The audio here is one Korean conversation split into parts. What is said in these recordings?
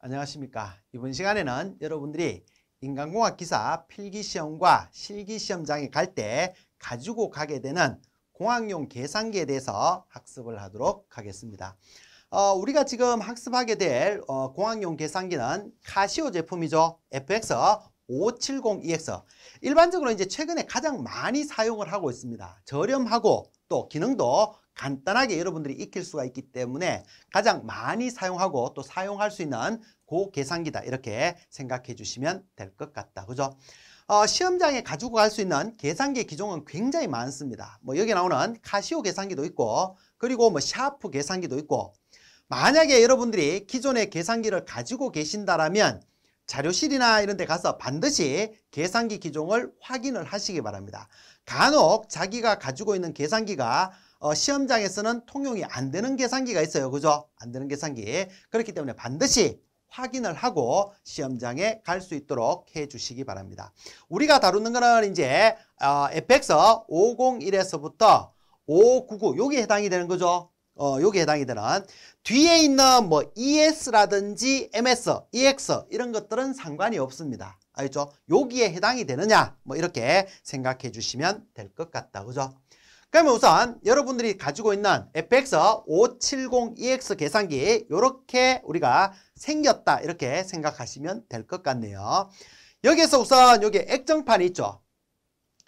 안녕하십니까. 이번 시간에는 여러분들이 인간공학 기사 필기시험과 실기시험장에 갈 때 가지고 가게 되는 공학용 계산기에 대해서 학습을 하도록 하겠습니다. 어, 우리가 지금 학습하게 될 어, 공학용 계산기는 카시오 제품이죠. FX 570EX. 일반적으로 이제 최근에 가장 많이 사용을 하고 있습니다. 저렴하고 또 기능도 간단하게 여러분들이 익힐 수가 있기 때문에 가장 많이 사용하고 또 사용할 수 있는 고 계산기다 이렇게 생각해 주시면 될 것 같다 그죠? 어, 시험장에 가지고 갈 수 있는 계산기 기종은 굉장히 많습니다 뭐 여기 나오는 카시오 계산기도 있고 그리고 뭐 샤프 계산기도 있고 만약에 여러분들이 기존의 계산기를 가지고 계신다라면 자료실이나 이런 데 가서 반드시 계산기 기종을 확인을 하시기 바랍니다. 간혹 자기가 가지고 있는 계산기가 어, 시험장에서는 통용이 안 되는 계산기가 있어요. 그죠? 안 되는 계산기. 그렇기 때문에 반드시 확인을 하고 시험장에 갈 수 있도록 해 주시기 바랍니다. 우리가 다루는 거는 이제 어, FX 501에서부터 599 여기 해당이 되는 거죠. 어, 여기 해당이 되는 뒤에 있는 뭐 ES라든지 MS, EX 이런 것들은 상관이 없습니다. 알죠? 여기에 해당이 되느냐 뭐 이렇게 생각해 주시면 될 것 같다. 그죠? 그러면 우선 여러분들이 가지고 있는 FX 570EX 계산기 이렇게 우리가 생겼다 이렇게 생각하시면 될 것 같네요. 여기에서 우선 여기 액정판이 있죠.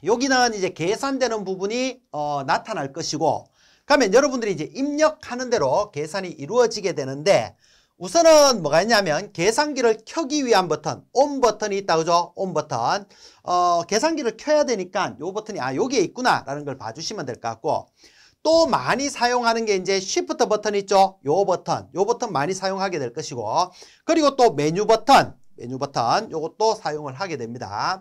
여기는 이제 계산되는 부분이 어, 나타날 것이고 그러면 여러분들이 이제 입력하는 대로 계산이 이루어지게 되는데 우선은 뭐가 있냐면 계산기를 켜기 위한 버튼 온 버튼이 있다 그죠? 온 버튼 어, 계산기를 켜야 되니까 요 버튼이 아 여기에 있구나 라는 걸 봐주시면 될 것 같고 또 많이 사용하는 게 이제 쉬프트 버튼 있죠? 요 버튼 요 버튼 많이 사용하게 될 것이고 그리고 또 메뉴 버튼 메뉴 버튼 요것도 사용을 하게 됩니다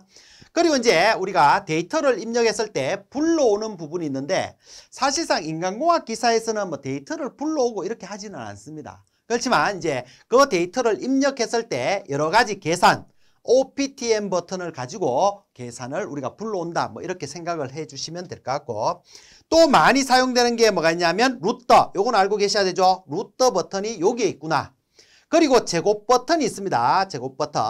그리고 이제 우리가 데이터를 입력했을 때 불러오는 부분이 있는데 사실상 인간공학 기사에서는 뭐 데이터를 불러오고 이렇게 하지는 않습니다 그렇지만 이제 그 데이터를 입력했을 때 여러 가지 계산, OPTM 버튼을 가지고 계산을 우리가 불러온다. 뭐 이렇게 생각을 해주시면 될 것 같고 또 많이 사용되는 게 뭐가 있냐면 루터. 요건 알고 계셔야 되죠. 루터 버튼이 여기에 있구나. 그리고 제곱 버튼이 있습니다. 제곱 버튼.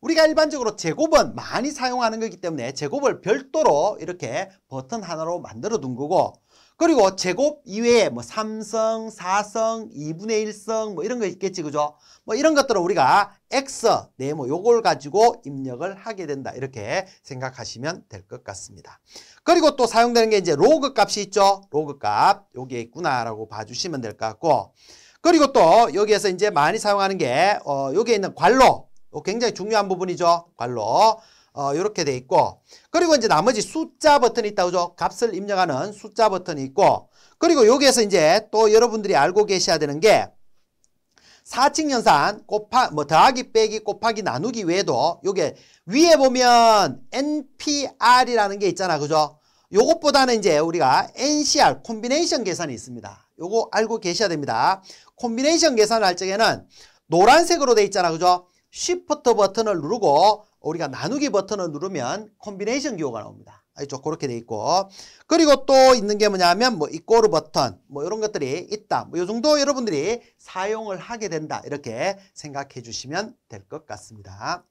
우리가 일반적으로 제곱은 많이 사용하는 거기 때문에 제곱을 별도로 이렇게 버튼 하나로 만들어 둔 거고 그리고 제곱 이외에 뭐 삼성, 사성, 이분의일성뭐 이런 거 있겠지, 그죠? 뭐 이런 것들을 우리가 x, 네모 뭐 요걸 가지고 입력을 하게 된다. 이렇게 생각하시면 될 것 같습니다. 그리고 또 사용되는 게 이제 로그 값이 있죠? 로그 값, 여기에 있구나라고 봐주시면 될 것 같고. 그리고 또 여기에서 이제 많이 사용하는 게, 어, 여기에 있는 관로. 굉장히 중요한 부분이죠. 관로. 어, 이렇게 돼 있고 그리고 이제 나머지 숫자 버튼이 있다 그죠? 값을 입력하는 숫자 버튼이 있고 그리고 여기에서 이제 또 여러분들이 알고 계셔야 되는 게 사칙 연산 곱하 뭐 더하기 빼기 곱하기 나누기 외에도 요게 위에 보면 NPR이라는 게 있잖아. 그죠? 요것보다는 이제 우리가 NCR 콤비네이션 계산이 있습니다. 요거 알고 계셔야 됩니다. 콤비네이션 계산을 할 적에는 노란색으로 돼 있잖아. 그죠? 쉬프트 버튼을 누르고 우리가 나누기 버튼을 누르면 콤비네이션 기호가 나옵니다. 알죠? 그렇게 돼 있고 그리고 또 있는 게 뭐냐면 뭐 이꼬르 버튼 뭐 이런 것들이 있다. 뭐 이 정도 여러분들이 사용을 하게 된다. 이렇게 생각해 주시면 될 것 같습니다.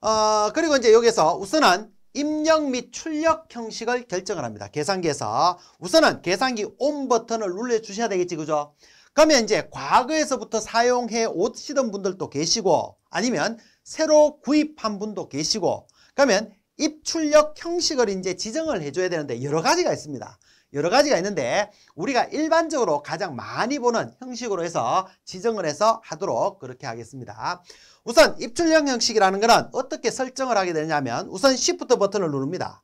어, 그리고 이제 여기서 우선은 입력 및 출력 형식을 결정을 합니다. 계산기에서 우선은 계산기 온 버튼을 눌러주셔야 되겠지 그죠? 그러면 이제 과거에서부터 사용해 오시던 분들도 계시고 아니면 새로 구입한 분도 계시고 그러면 입출력 형식을 이제 지정을 해줘야 되는데 여러 가지가 있습니다. 여러 가지가 있는데 우리가 일반적으로 가장 많이 보는 형식으로 해서 지정을 해서 하도록 그렇게 하겠습니다. 우선 입출력 형식이라는 것은 어떻게 설정을 하게 되냐면 우선 Shift 버튼을 누릅니다.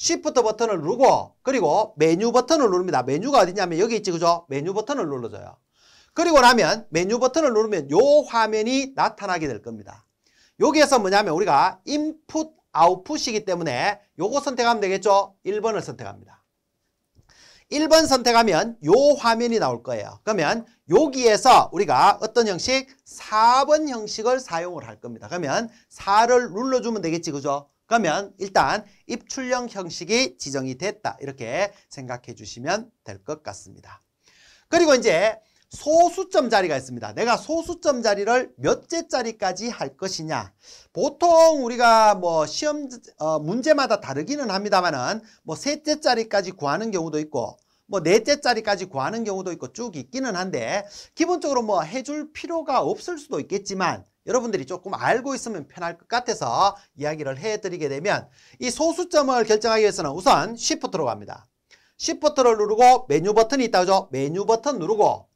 Shift 버튼을 누르고 그리고 메뉴 버튼을 누릅니다. 메뉴가 어디냐면 여기 있지 그죠? 메뉴 버튼을 눌러줘요. 그리고 나면 메뉴 버튼을 누르면 이 화면이 나타나게 될 겁니다. 여기에서 뭐냐면 우리가 인풋 아웃풋이기 때문에 요거 선택하면 되겠죠? 1번을 선택합니다. 1번 선택하면 요 화면이 나올 거예요. 그러면 여기에서 우리가 어떤 형식? 4번 형식을 사용을 할 겁니다. 그러면 4를 눌러주면 되겠지, 그죠? 그러면 일단 입출력 형식이 지정이 됐다. 이렇게 생각해 주시면 될 것 같습니다. 그리고 이제 소수점 자리가 있습니다. 내가 소수점 자리를 몇째 자리까지 할 것이냐. 보통 우리가 뭐 시험 어, 문제마다 다르기는 합니다만은 뭐 셋째 자리까지 구하는 경우도 있고 뭐 넷째 자리까지 구하는 경우도 있고 쭉 있기는 한데 기본적으로 뭐 해줄 필요가 없을 수도 있겠지만 여러분들이 조금 알고 있으면 편할 것 같아서 이야기를 해드리게 되면 이 소수점을 결정하기 위해서는 우선 s h 트로 갑니다. s h 트를 누르고 메뉴 버튼이 있다 그죠? 메뉴 버튼 누르고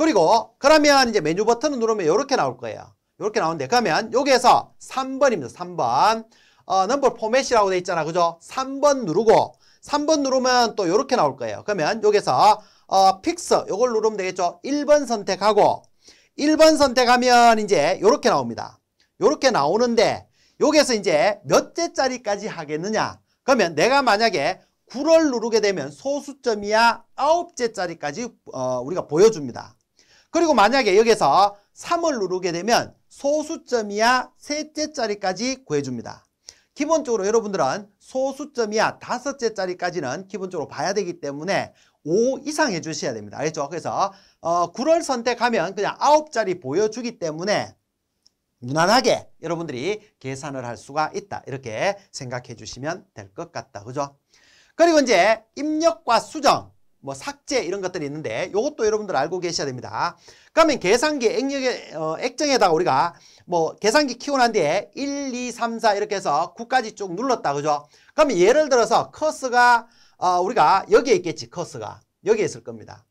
그리고 그러면 이제 메뉴 버튼을 누르면 이렇게 나올 거예요. 이렇게 나오는데 그러면 여기에서 3번입니다. 3번. 어, 넘버 포맷이라고 돼 있잖아. 그죠? 3번 누르고 3번 누르면 또 이렇게 나올 거예요. 그러면 여기서 어, 픽스 이걸 누르면 되겠죠. 1번 선택하고 1번 선택하면 이제 이렇게 나옵니다. 이렇게 나오는데 여기에서 이제 몇째 짜리까지 하겠느냐. 그러면 내가 만약에 9를 누르게 되면 소수점이야 9째 짜리까지 어, 우리가 보여줍니다. 그리고 만약에 여기서 3을 누르게 되면 소수점이야 셋째 자리까지 구해줍니다. 기본적으로 여러분들은 소수점이야 다섯째 자리까지는 기본적으로 봐야 되기 때문에 5 이상 해주셔야 됩니다. 알겠죠? 그래서 어, 9를 선택하면 그냥 아홉 자리 보여주기 때문에 무난하게 여러분들이 계산을 할 수가 있다. 이렇게 생각해 주시면 될 것 같다. 그죠? 그리고 이제 입력과 수정 뭐 삭제 이런 것들이 있는데 이것도 여러분들 알고 계셔야 됩니다. 그러면 계산기 액력에, 어, 액정에다가 우리가 뭐 계산기 키워놨 뒤에 1, 2, 3, 4 이렇게 해서 9까지 쭉 눌렀다 그죠? 그러면 예를 들어서 커스가 어, 우리가 여기에 있겠지 커스가 여기에 있을 겁니다.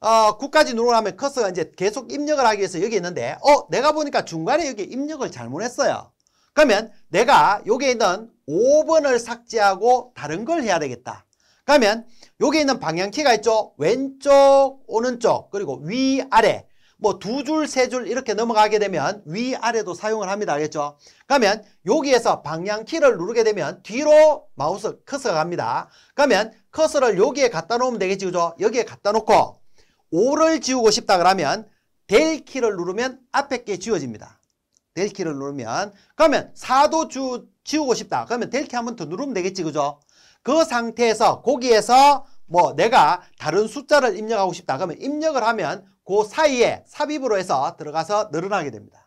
어, 9까지 누르면 커스가 이제 계속 입력을 하기 위해서 여기 있는데 어 내가 보니까 중간에 여기 입력을 잘못했어요. 그러면 내가 여기에 있는 5번을 삭제하고 다른 걸 해야 되겠다. 그러면 여기 있는 방향키가 있죠. 왼쪽, 오른쪽, 그리고 위아래 뭐 두 줄, 세 줄 이렇게 넘어가게 되면 위아래도 사용을 합니다. 알겠죠? 그러면 여기에서 방향키를 누르게 되면 뒤로 마우스 커서 갑니다. 그러면 커서를 여기에 갖다 놓으면 되겠지. 그죠? 여기에 갖다 놓고 5를 지우고 싶다 그러면 델키를 누르면 앞에 게 지워집니다. 델키를 누르면 그러면 4도 주, 지우고 싶다. 그러면 델키 한 번 더 누르면 되겠지. 그죠? 그 상태에서 거기에서 뭐 내가 다른 숫자를 입력하고 싶다 그러면 입력을 하면 그 사이에 삽입으로 해서 들어가서 늘어나게 됩니다.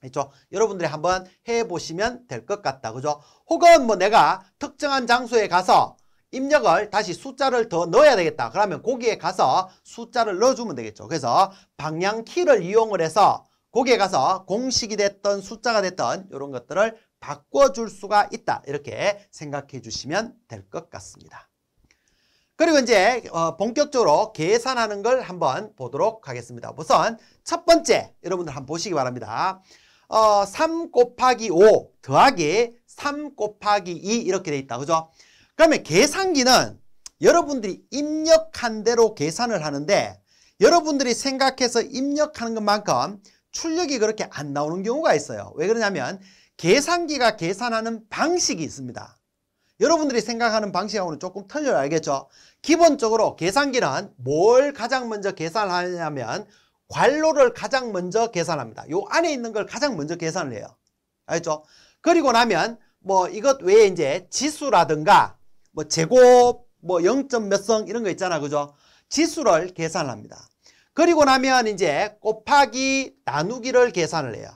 그죠 렇 여러분들이 한번 해보시면 될 것 같다. 그죠? 혹은 뭐 내가 특정한 장소에 가서 입력을 다시 숫자를 더 넣어야 되겠다. 그러면 거기에 가서 숫자를 넣어주면 되겠죠. 그래서 방향키를 이용을 해서 거기에 가서 공식이 됐던 숫자가 됐던 이런 것들을 바꿔줄 수가 있다 이렇게 생각해 주시면 될 것 같습니다. 그리고 이제 어, 본격적으로 계산하는 걸 한번 보도록 하겠습니다. 우선 첫 번째 여러분들 한번 보시기 바랍니다. 어, 3 곱하기 5 더하기 3 곱하기 2 이렇게 돼 있다. 그죠? 그러면 계산기는 여러분들이 입력한 대로 계산을 하는데 여러분들이 생각해서 입력하는 것만큼 출력이 그렇게 안 나오는 경우가 있어요. 왜 그러냐면 계산기가 계산하는 방식이 있습니다. 여러분들이 생각하는 방식하고는 조금 틀려요. 알겠죠? 기본적으로 계산기는 뭘 가장 먼저 계산하냐면 관로를 가장 먼저 계산합니다. 요 안에 있는 걸 가장 먼저 계산을 해요. 알겠죠? 그리고 나면 뭐 이것 외에 이제 지수라든가 뭐 제곱 뭐 0. 몇성 이런 거 있잖아. 그죠? 지수를 계산합니다. 그리고 나면 이제 곱하기 나누기를 계산을 해요.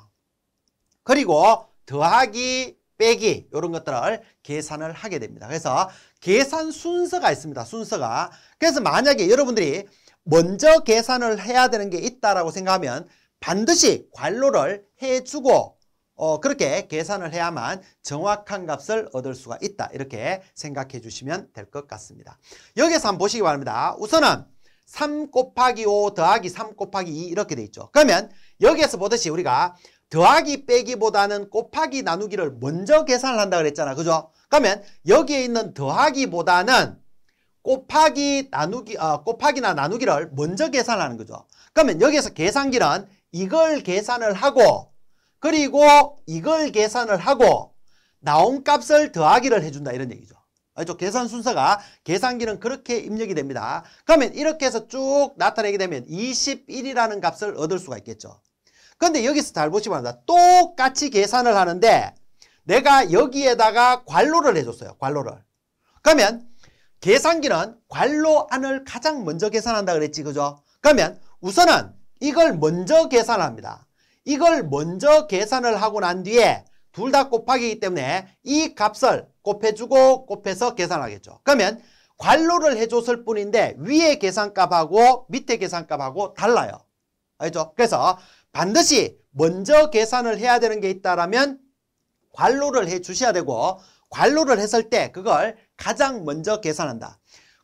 그리고 더하기 빼기 이런 것들을 계산을 하게 됩니다. 그래서 계산 순서가 있습니다. 순서가. 그래서 만약에 여러분들이 먼저 계산을 해야 되는 게 있다라고 생각하면 반드시 관로를 해주고 어, 그렇게 계산을 해야만 정확한 값을 얻을 수가 있다. 이렇게 생각해 주시면 될 것 같습니다. 여기서 한번 보시기 바랍니다. 우선은 3 곱하기 5 더하기 3 곱하기 2 이렇게 돼 있죠. 그러면 여기에서 보듯이 우리가 더하기 빼기보다는 곱하기 나누기를 먼저 계산을 한다 그랬잖아. 그죠? 그러면 여기에 있는 더하기보다는 곱하기 나누기 아, 곱하기나 나누기를 먼저 계산하는 거죠. 그러면 여기에서 계산기는 이걸 계산을 하고 그리고 이걸 계산을 하고 나온 값을 더하기를 해준다 이런 얘기죠. 알죠? 계산 순서가 계산기는 그렇게 입력이 됩니다. 그러면 이렇게 해서 쭉 나타내게 되면 21이라는 값을 얻을 수가 있겠죠. 근데 여기서 잘 보시면 다 똑같이 계산을 하는데 내가 여기에다가 관로를 해줬어요. 관로를. 그러면 계산기는 관로 안을 가장 먼저 계산한다 그랬지 그죠? 그러면 우선은 이걸 먼저 계산합니다. 이걸 먼저 계산을 하고 난 뒤에 둘 다곱하기 때문에 이 값을 곱해주고 곱해서 계산하겠죠. 그러면 관로를 해줬을 뿐인데 위에 계산값하고 밑에 계산값하고 달라요. 알죠? 그래서 반드시 먼저 계산을 해야 되는 게있다면 관로를 해 주셔야 되고 관로를 했을 때 그걸 가장 먼저 계산한다.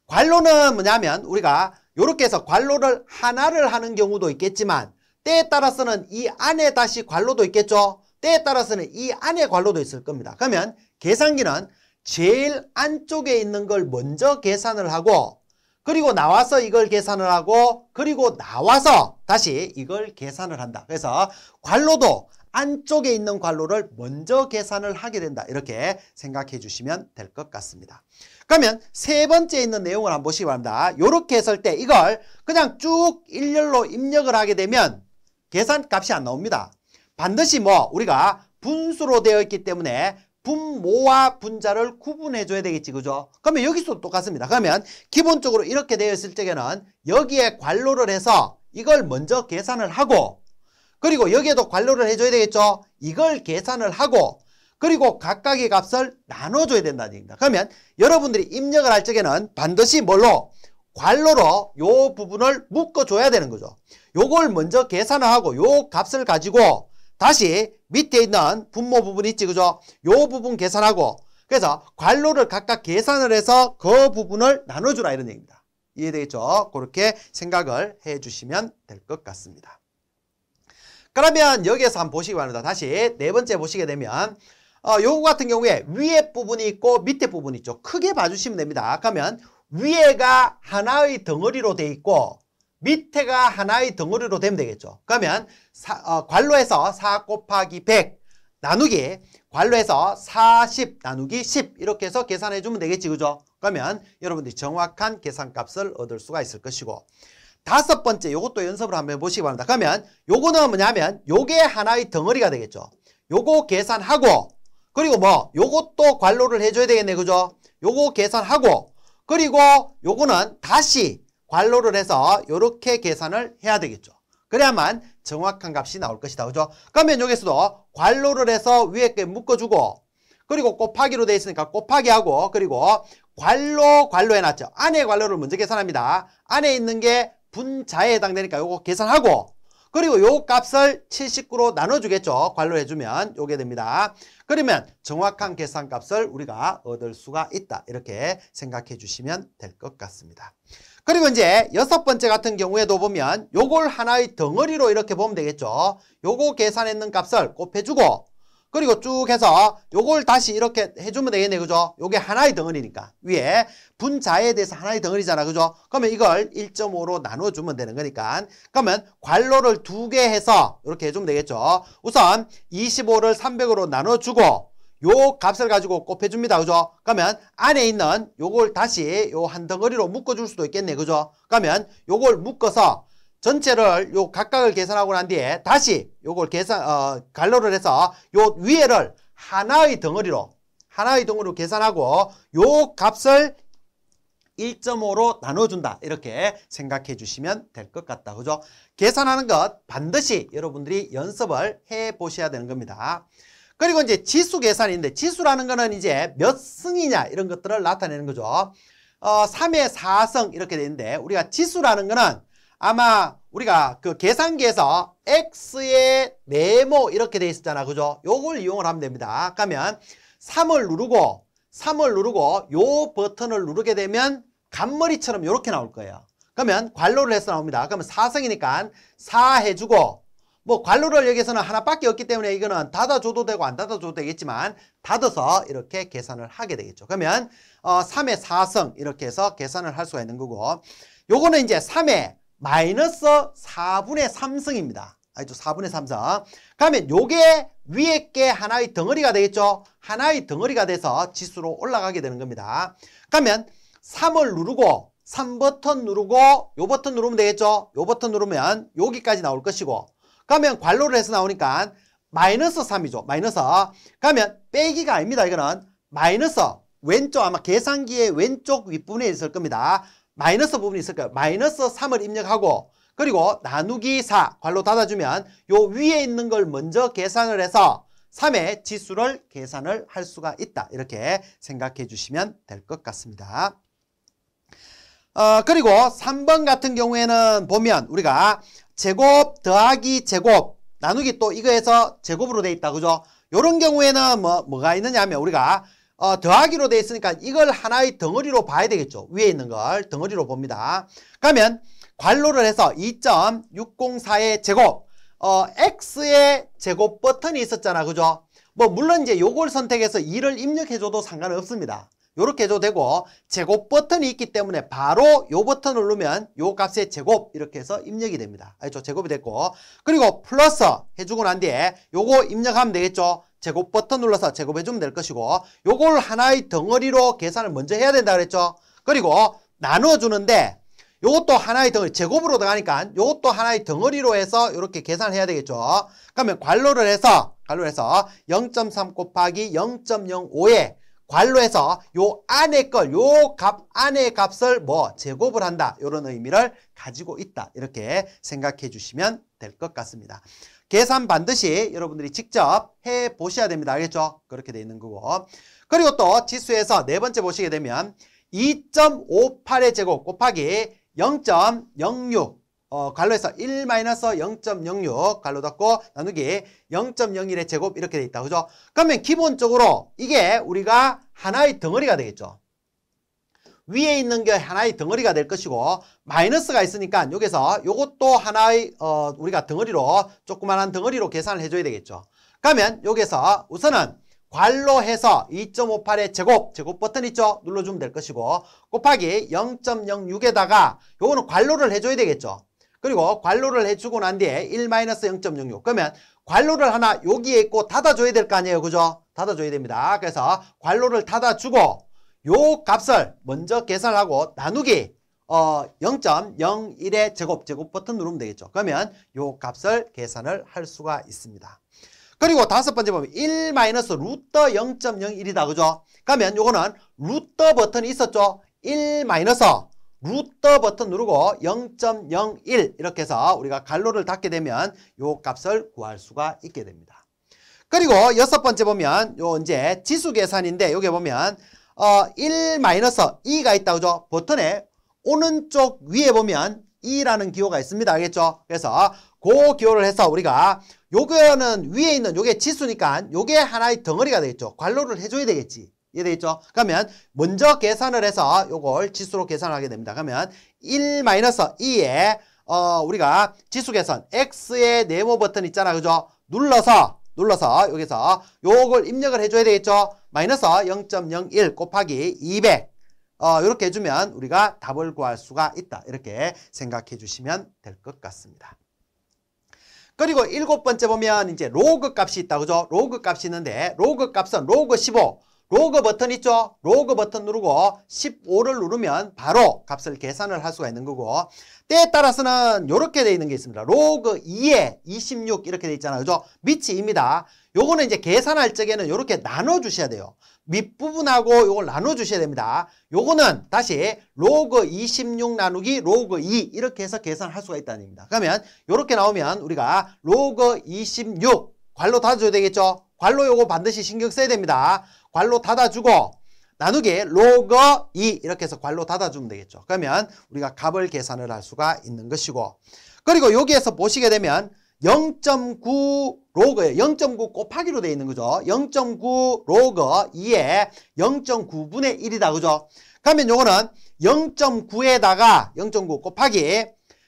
관로는 뭐냐면 우리가 이렇게 해서 관로를 하나를 하는 경우도 있겠지만 때에 따라서는 이 안에 다시 관로도 있겠죠. 때에 따라서는 이 안에 관로도 있을 겁니다. 그러면 계산기는 제일 안쪽에 있는 걸 먼저 계산을 하고 그리고 나와서 이걸 계산을 하고 그리고 나와서 다시 이걸 계산을 한다. 그래서 관로도 안쪽에 있는 관로를 먼저 계산을 하게 된다. 이렇게 생각해 주시면 될 것 같습니다. 그러면 세 번째 있는 내용을 한번 보시기 바랍니다. 이렇게 했을 때 이걸 그냥 쭉 일렬로 입력을 하게 되면 계산값이 안 나옵니다. 반드시 뭐 우리가 분수로 되어 있기 때문에 분모와 분자를 구분해줘야 되겠지 그죠? 그러면 여기서도 똑같습니다. 그러면 기본적으로 이렇게 되어 있을 적에는 여기에 관로를 해서 이걸 먼저 계산을 하고 그리고 여기에도 관로를 해줘야 되겠죠? 이걸 계산을 하고 그리고 각각의 값을 나눠줘야 된다는 얘기입니다. 그러면 여러분들이 입력을 할 적에는 반드시 뭘로? 관로로 요 부분을 묶어줘야 되는 거죠. 요걸 먼저 계산을 하고 요 값을 가지고 다시 밑에 있는 분모 부분 있지 그죠? 요 부분 계산하고 그래서 관로를 각각 계산을 해서 그 부분을 나눠주라 이런 얘기입니다. 이해되겠죠? 그렇게 생각을 해주시면 될 것 같습니다. 그러면 여기에서 한번 보시기 바랍니다. 다시 네 번째 보시게 되면 어, 요거 같은 경우에 위에 부분이 있고 밑에 부분이 있죠. 크게 봐주시면 됩니다. 그러면 위에가 하나의 덩어리로 돼 있고 밑에가 하나의 덩어리로 되면 되겠죠. 그러면 사, 어, 관로에서 4 곱하기 100 나누기 관로에서 40 나누기 10 이렇게 해서 계산해 주면 되겠지 그죠? 그러면 여러분들이 정확한 계산값을 얻을 수가 있을 것이고 다섯 번째 이것도 연습을 한번 해보시기 바랍니다. 그러면 요거는 뭐냐면 요게 하나의 덩어리가 되겠죠. 요거 계산하고 그리고 뭐 요것도 관로를 해줘야 되겠네 그죠? 요거 계산하고 그리고 요거는 다시 관로를 해서 이렇게 계산을 해야 되겠죠. 그래야만 정확한 값이 나올 것이다. 그죠? 그러면 여기서도 관로를 해서 위에 게 묶어주고 그리고 곱하기로 되어 있으니까 곱하기하고 그리고 관로 관로 해놨죠. 안에 관로를 먼저 계산합니다. 안에 있는 게 분자에 해당되니까 이거 계산하고 그리고 요 값을 79로 나눠주겠죠. 관로 해주면 요게 됩니다. 그러면 정확한 계산값을 우리가 얻을 수가 있다. 이렇게 생각해 주시면 될 것 같습니다. 그리고 이제 여섯 번째 같은 경우에도 보면 요걸 하나의 덩어리로 이렇게 보면 되겠죠. 요거 계산했는 값을 곱해주고 그리고 쭉 해서 요걸 다시 이렇게 해주면 되겠네 그죠? 요게 하나의 덩어리니까 위에 분자에 대해서 하나의 덩어리잖아 그죠? 그러면 이걸 1.5로 나눠주면 되는 거니까 그러면 관로를 두 개 해서 이렇게 해주면 되겠죠 우선 25를 300으로 나눠주고 요 값을 가지고 곱해줍니다. 그죠? 그러면 안에 있는 요걸 다시 요 한 덩어리로 묶어줄 수도 있겠네. 그죠? 그러면 요걸 묶어서 전체를 요 각각을 계산하고 난 뒤에 다시 요걸 계산 어 갈로를 해서 요 위에를 하나의 덩어리로 하나의 덩어리로 계산하고 요 값을 1.5로 나눠준다 이렇게 생각해 주시면 될 것 같다 그죠 계산하는 것 반드시 여러분들이 연습을 해 보셔야 되는 겁니다 그리고 이제 지수 계산인데 지수라는 거는 이제 몇 승이냐 이런 것들을 나타내는 거죠 어, 3의 4승 이렇게 되는데 우리가 지수라는 거는 아마 우리가 그 계산기에서 x의 네모 이렇게 돼 있었잖아. 그죠? 요걸 이용을 하면 됩니다. 그러면 3을 누르고 3을 누르고 요 버튼을 누르게 되면 간머리처럼 요렇게 나올 거예요. 그러면 관로를 해서 나옵니다. 그러면 4승이니까 4 해주고 뭐 관로를 여기서는 하나밖에 없기 때문에 이거는 닫아줘도 되고 안 닫아줘도 되겠지만 닫아서 이렇게 계산을 하게 되겠죠. 그러면 어, 3의 4성 이렇게 해서 계산을 할 수가 있는 거고 요거는 이제 3의 마이너스 4분의 3승입니다. 알죠? 4분의 3승. 그러면 요게 위에 게 하나의 덩어리가 되겠죠? 하나의 덩어리가 돼서 지수로 올라가게 되는 겁니다. 그러면 3을 누르고 3 버튼 누르고 요 버튼 누르면 되겠죠? 요 버튼 누르면 여기까지 나올 것이고 그러면 관로를 해서 나오니까 마이너스 3이죠. 마이너스. 그러면 빼기가 아닙니다. 이거는 마이너스 왼쪽 아마 계산기의 왼쪽 윗부분에 있을 겁니다. 마이너스 부분이 있을 거예요. 마이너스 3을 입력하고 그리고 나누기 4 괄로 닫아주면 요 위에 있는 걸 먼저 계산을 해서 3의 지수를 계산을 할 수가 있다. 이렇게 생각해 주시면 될 것 같습니다. 어, 그리고 3번 같은 경우에는 보면 우리가 제곱 더하기 제곱 나누기 또 이거에서 제곱으로 돼 있다. 그죠? 요런 경우에는 뭐, 뭐가 있느냐 하면 우리가 어, 더하기로 돼 있으니까 이걸 하나의 덩어리로 봐야 되겠죠. 위에 있는 걸 덩어리로 봅니다. 그러면 관로를 해서 2.604의 제곱 어, x의 제곱 버튼이 있었잖아. 그죠? 뭐 물론 이제 요걸 선택해서 2를 입력해줘도 상관없습니다. 요렇게 해줘도 되고 제곱 버튼이 있기 때문에 바로 요 버튼 을 누르면 요 값의 제곱 이렇게 해서 입력이 됩니다. 알죠? 제곱이 됐고 그리고 플러스 해주고 난 뒤에 요거 입력하면 되겠죠? 제곱 버튼 눌러서 제곱해주면 될 것이고 요걸 하나의 덩어리로 계산을 먼저 해야 된다 그랬죠. 그리고 나눠주는데 요것도 하나의 덩어리 제곱으로 들어가니까 요것도 하나의 덩어리로 해서 이렇게 계산을 해야 되겠죠. 그러면 관로를 해서 관로를 해서 0.3 곱하기 0.05에 괄로에서요 안에 걸, 요 값안에 값을 뭐 제곱을 한다. 이런 의미를 가지고 있다. 이렇게 생각해 주시면 될 것 같습니다. 계산 반드시 여러분들이 직접 해 보셔야 됩니다. 알겠죠? 그렇게 돼 있는 거고. 그리고 또 지수에서 네 번째 보시게 되면 2.58의 제곱 곱하기 0.06 어, 갈로에서 1 마이너스 0.06 갈로 닫고 나누기 0.01의 제곱 이렇게 돼 있다. 그죠? 그러면 기본적으로 이게 우리가 하나의 덩어리가 되겠죠. 위에 있는 게 하나의 덩어리가 될 것이고 마이너스가 있으니까 여기서 이것도 하나의 어, 우리가 덩어리로 조그만한 덩어리로 계산을 해줘야 되겠죠. 그러면 여기서 우선은 괄로 해서 2.58의 제곱, 제곱 버튼 있죠? 눌러주면 될 것이고 곱하기 0.06에다가 요거는 괄로를 해줘야 되겠죠? 그리고 관로를 해주고 난 뒤에 1-0.06 그러면 관로를 하나 여기에 있고 닫아줘야 될 거 아니에요 그죠? 닫아줘야 됩니다 그래서 관로를 닫아주고 요 값을 먼저 계산하고 나누기 어 0.01의 제곱 제곱 버튼 누르면 되겠죠 그러면 요 값을 계산을 할 수가 있습니다 그리고 다섯 번째 보면 1 마이너스 루트 0.01이다 그죠? 그러면 요거는 루터 버튼이 있었죠 1 마이너스 루터 버튼 누르고 0.01 이렇게 해서 우리가 갈로를 닫게 되면 요 값을 구할 수가 있게 됩니다. 그리고 여섯 번째 보면 요 이제 지수 계산인데 여기 보면 어1 마이너스 2가 있다 그죠? 버튼에 오른쪽 위에 보면 2라는 기호가 있습니다. 알겠죠? 그래서 그 기호를 해서 우리가 요거는 위에 있는 요게 지수니까 요게 하나의 덩어리가 되겠죠. 관로를 해줘야 되겠지. 이해되있죠 그러면 먼저 계산을 해서 요걸 지수로 계산하게 됩니다. 그러면 1 마이너스 2에 어 우리가 지수 계산 x의 네모 버튼 있잖아. 그죠? 눌러서 눌러서 여기서 요걸 입력을 해줘야 되겠죠? 마이너스 0.01 곱하기 200 어, 요렇게 해주면 우리가 답을 구할 수가 있다. 이렇게 생각해 주시면 될 것 같습니다. 그리고 일곱 번째 보면 이제 로그 값이 있다. 그죠? 로그 값이 있는데 로그 값은 로그 15 로그 버튼 있죠? 로그 버튼 누르고 15를 누르면 바로 값을 계산을 할 수가 있는 거고 때에 따라서는 이렇게 되어 있는 게 있습니다. 로그 2에 26 이렇게 되어 있잖아요. 그죠? 밑이 입니다 요거는 이제 계산할 적에는 이렇게 나눠 주셔야 돼요. 밑부분하고 요걸 나눠 주셔야 됩니다. 요거는 다시 로그 26 나누기 로그 2 이렇게 해서 계산할 수가 있다는 얘기입니다. 그러면 이렇게 나오면 우리가 로그 26 괄로 닫아줘야 되겠죠? 괄로 요거 반드시 신경 써야 됩니다. 괄로 닫아주고 나누기 로그 2 이렇게 해서 괄로 닫아주면 되겠죠. 그러면 우리가 값을 계산을 할 수가 있는 것이고 그리고 여기에서 보시게 되면 0.9 로그에 0.9 곱하기로 되어 있는 거죠. 0.9 로그 2에 0.9분의 1이다. 그죠? 그러면 요거는 0.9에다가 0.9 곱하기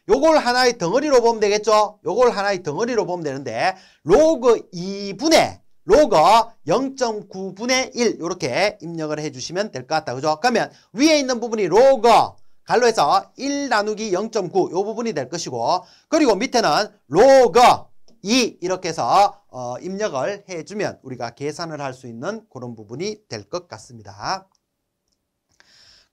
요걸 하나의 덩어리로 보면 되겠죠? 요걸 하나의 덩어리로 보면 되는데 로그 2분의 로거 0.9분의 1 이렇게 입력을 해주시면 될 것 같다. 그죠? 그러면 위에 있는 부분이 로거 갈로 해서 1 나누기 0.9 요 부분이 될 것이고 그리고 밑에는 로거 2 이렇게 해서 어, 입력을 해주면 우리가 계산을 할 수 있는 그런 부분이 될 것 같습니다.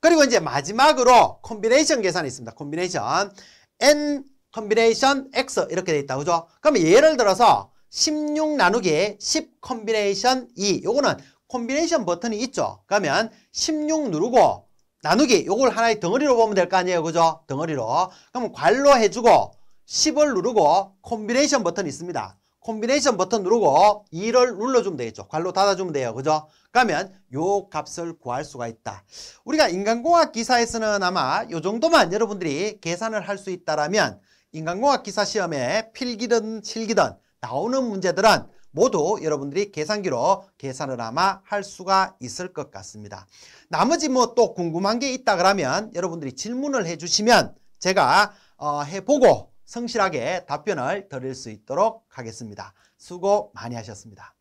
그리고 이제 마지막으로 콤비네이션 계산이 있습니다. 콤비네이션 n 콤비네이션 X 이렇게 돼 있다. 그죠? 그러면 예를 들어서 16 나누기 10 컴비네이션 2 요거는 콤비네이션 버튼이 있죠 그러면 16 누르고 나누기 요걸 하나의 덩어리로 보면 될 거 아니에요 그죠 덩어리로 그럼 괄로 해주고 10을 누르고 콤비네이션 버튼이 있습니다 콤비네이션 버튼 누르고 2를 눌러주면 되겠죠 괄로 닫아주면 돼요 그죠 그러면 요 값을 구할 수가 있다 우리가 인간공학 기사에서는 아마 요 정도만 여러분들이 계산을 할 수 있다라면 인간공학 기사 시험에 필기든 실기든 나오는 문제들은 모두 여러분들이 계산기로 계산을 아마 할 수가 있을 것 같습니다. 나머지 뭐 또 궁금한 게 있다 그러면 여러분들이 질문을 해주시면 제가 어, 해보고 성실하게 답변을 드릴 수 있도록 하겠습니다. 수고 많이 하셨습니다.